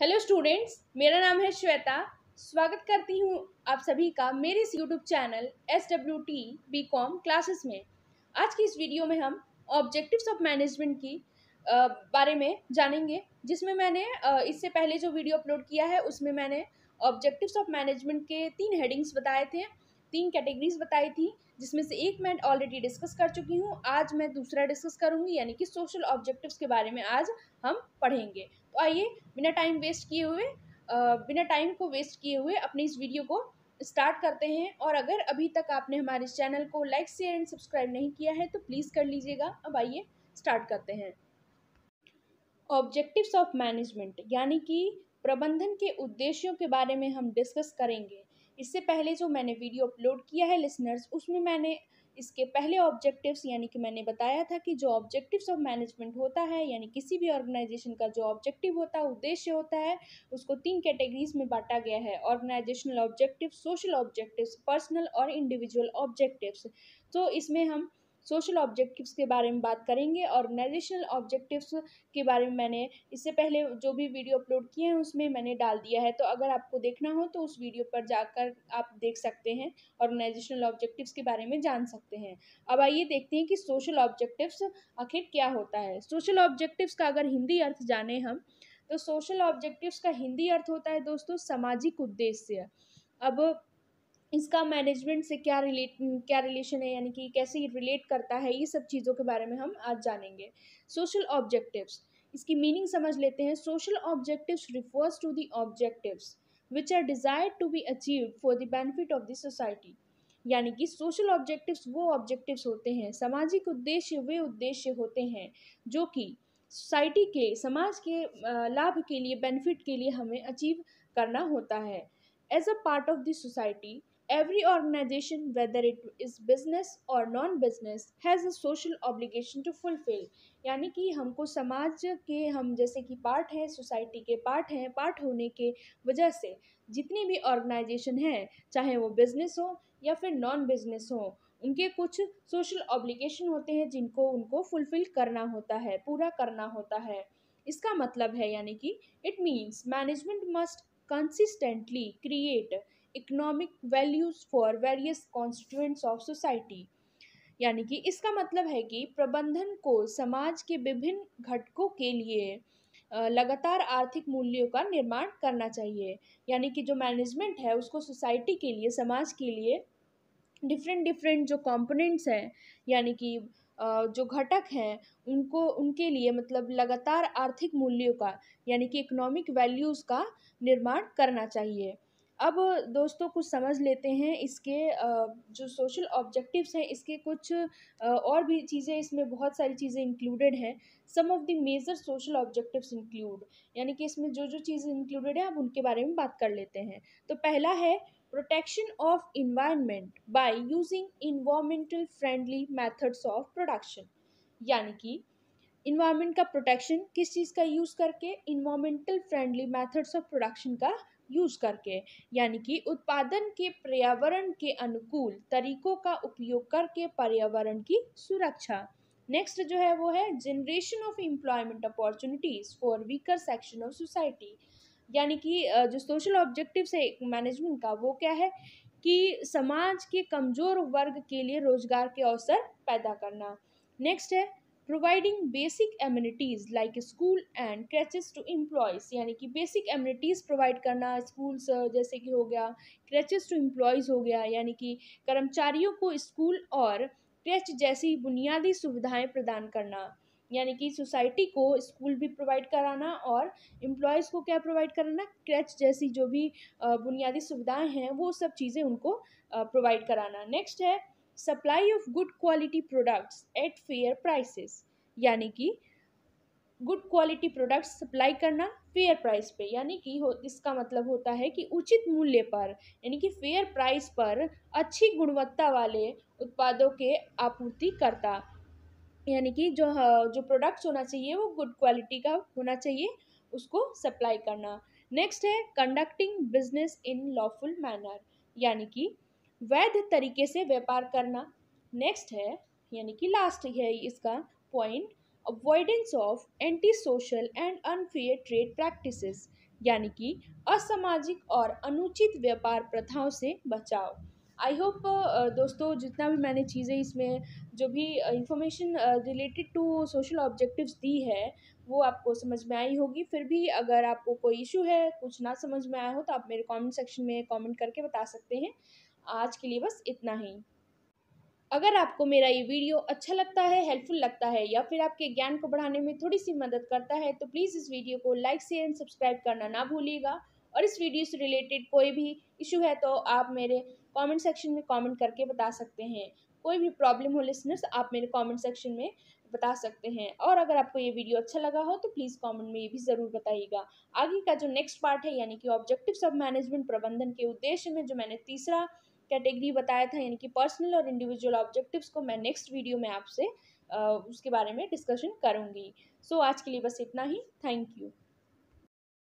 Hello students मेरा नाम है श्वेता स्वागत करती हूँ आप सभी का मेरे इस YouTube channel S W T B com classes में आज की इस वीडियो में हम ऑब्जेक्टिव्स ऑफ मैनेजमेंट की बारे में जानेंगे जिसमें मैंने इससे पहले जो वीडियो अपलोड किया है उसमें मैंने ऑब्जेक्टिव्स ऑफ मैनेजमेंट के तीन हेडिंग्स बताए थे तीन कैटेगरीज बताई थी जिसमें से एक मैं ऑलरेडी डिस्कस कर चुकी हूँ आज मैं दूसरा डिस्कस करूँगी यानी कि सोशल ऑब्जेक्टिव्स के बारे में आज हम पढ़ेंगे तो आइए बिना टाइम वेस्ट किए हुए बिना टाइम को वेस्ट किए हुए अपने इस वीडियो को स्टार्ट करते हैं और अगर अभी तक आपने हमारे चैनल को लाइक शेयर एंड सब्सक्राइब नहीं किया है तो प्लीज़ कर लीजिएगा अब आइए स्टार्ट करते हैं ऑब्जेक्टिव्स ऑफ मैनेजमेंट यानी कि प्रबंधन के उद्देश्यों के बारे में हम डिस्कस करेंगे इससे पहले जो मैंने वीडियो अपलोड किया है लिसनर्स उसमें मैंने इसके पहले ऑब्जेक्टिव्स यानी कि मैंने बताया था कि जो ऑब्जेक्टिव्स ऑफ मैनेजमेंट होता है यानी किसी भी ऑर्गेनाइजेशन का जो ऑब्जेक्टिव होता है उद्देश्य होता है उसको तीन कैटेगरीज में बांटा गया है organisational objective social objectives personal और इंडिविजुअल ऑब्जेक्टिव्स तो इसमें हम सोशल ऑब्जेक्टिव्स के बारे में बात करेंगे ऑर्गेनाइजेशनल ऑब्जेक्टिव्स के बारे में मैंने इससे पहले जो भी वीडियो अपलोड किए हैं उसमें मैंने डाल दिया है तो अगर आपको देखना हो तो उस वीडियो पर जाकर आप देख सकते हैं ऑर्गेनाइजेशनल ऑब्जेक्टिव्स के बारे में जान सकते हैं अब आइए देखते हैं कि सोशल ऑब्जेक्टिव्स आखिर क्या होता है सोशल ऑब्जेक्टिव्स का अगर हिंदी अर्थ जाने हम तो सोशल ऑब्जेक्टिव्स का हिंदी अर्थ होता है दोस्तों सामाजिक उद्देश्य अब इसका मैनेजमेंट से क्या रिलेट क्या रिलेशन है यानी कि कैसे रिलेट करता है ये सब चीज़ों के बारे में हम आज जानेंगे सोशल ऑब्जेक्टिव्स इसकी मीनिंग समझ लेते हैं social objectives refers to the objectives which are desire to be achieve for the benefit of the society यानी कि सोशल ऑब्जेक्टिव्स वो ऑब्जेक्टिव्स होते हैं सामाजिक उद्देश्य वे उद्देश्य होते हैं जो कि सोसाइटी के समाज के लाभ के लिए बेनिफिट के लिए हमें अचीव करना होता है as a part of the society Every organization, whether it is business or non-business, has a social obligation to fulfill. यानी कि हमको समाज के हम जैसे कि पार्ट हैं सोसाइटी के पार्ट हैं पार्ट होने के वजह से जितनी भी ऑर्गेनाइजेशन हैं चाहे वो बिजनेस हो या फिर नॉन बिजनेस हो उनके कुछ सोशल ऑब्लिगेशन होते हैं जिनको उनको फुलफ़िल करना होता है पूरा करना होता है इसका मतलब है यानी कि it means management must consistently create economic values for various constituents of society यानी कि इसका मतलब है कि प्रबंधन को समाज के विभिन्न घटकों के लिए लगातार आर्थिक मूल्यों का निर्माण करना चाहिए यानी कि जो मैनेजमेंट है उसको सोसाइटी के लिए समाज के लिए डिफरेंट डिफरेंट जो कंपोनेंट्स हैं यानी कि जो घटक हैं उनको उनके लिए मतलब लगातार आर्थिक मूल्यों का यानी कि इकोनॉमिक वैल्यूज़ का निर्माण करना चाहिए अब दोस्तों कुछ समझ लेते हैं इसके जो सोशल ऑब्जेक्टिव्स हैं इसके कुछ और भी चीज़ें इसमें बहुत सारी चीज़ें इंक्लूडेड हैं some of the major social objectives include यानी कि इसमें जो जो चीज़ें इंक्लूडेड है आप उनके बारे में बात कर लेते हैं तो पहला है protection of environment by using environmental friendly methods of production यानी कि इन्वामेंट का प्रोटेक्शन किस चीज़ का यूज़ करके environmental friendly methods of production का यूज़ करके यानी कि उत्पादन के पर्यावरण के अनुकूल तरीक़ों का उपयोग करके पर्यावरण की सुरक्षा नेक्स्ट जो है वो है generation of employment opportunities for weaker section of society यानी कि जो सोशल ऑब्जेक्टिव्स है मैनेजमेंट का वो क्या है कि समाज के कमज़ोर वर्ग के लिए रोज़गार के अवसर पैदा करना नेक्स्ट है providing basic amenities like school and creches to employees यानी कि बेसिक एम्यूनिटीज़ प्रोवाइड करना स्कूल्स जैसे कि हो गया क्रैचेस टू एम्प्लॉयज़ हो गया यानी कि कर्मचारियों को स्कूल और क्रैच जैसी बुनियादी सुविधाएं प्रदान करना यानी कि सोसाइटी को स्कूल भी प्रोवाइड कराना और एम्प्लॉयज़ को क्या प्रोवाइड कराना क्रैच जैसी जो भी बुनियादी सुविधाएँ हैं वो सब चीज़ें उनको प्रोवाइड कराना नेक्स्ट है supply of good quality products at fair prices यानी कि गुड क्वालिटी प्रोडक्ट्स सप्लाई करना फेयर प्राइस पे यानी कि हो इसका मतलब होता है कि उचित मूल्य पर यानी कि फेयर प्राइस पर अच्छी गुणवत्ता वाले उत्पादों के आपूर्ति करता यानी कि जो हाँ, जो प्रोडक्ट्स होना चाहिए वो गुड क्वालिटी का होना चाहिए उसको सप्लाई करना नेक्स्ट है conducting business in lawful manner यानी कि वैध तरीके से व्यापार करना नेक्स्ट है यानी कि लास्ट है इसका point avoidance of anti social and unfair trade practices यानी कि असामाजिक और अनुचित व्यापार प्रथाओं से बचाव आई होप दोस्तों जितना भी मैंने चीज़ें इसमें जो भी information related to social objectives दी है वो आपको समझ में आई होगी फिर भी अगर आपको कोई इशू है कुछ ना समझ में आया हो तो आप मेरे कमेंट सेक्शन में कमेंट करके बता सकते हैं आज के लिए बस इतना ही अगर आपको मेरा ये वीडियो अच्छा लगता है हेल्पफुल लगता है या फिर आपके ज्ञान को बढ़ाने में थोड़ी सी मदद करता है तो प्लीज़ इस वीडियो को लाइक शेयर एंड सब्सक्राइब करना ना भूलिएगा और इस वीडियो से रिलेटेड कोई भी इशू है तो आप मेरे कमेंट सेक्शन में कमेंट करके बता सकते हैं कोई भी प्रॉब्लम हो लिसनर्स आप मेरे कमेंट सेक्शन में बता सकते हैं और अगर आपको ये वीडियो अच्छा लगा हो तो प्लीज़ कमेंट में ये भी ज़रूर बताइएगा आगे का जो नेक्स्ट पार्ट है यानी कि ऑब्जेक्टिव्स ऑफ मैनेजमेंट प्रबंधन के उद्देश्य में जो मैंने तीसरा कैटेगरी बताया था यानी कि पर्सनल और इंडिविजुअल ऑब्जेक्टिव्स को मैं नेक्स्ट वीडियो में आपसे उसके बारे में डिस्कशन करूँगी सो so, आज के लिए बस इतना ही थैंक यू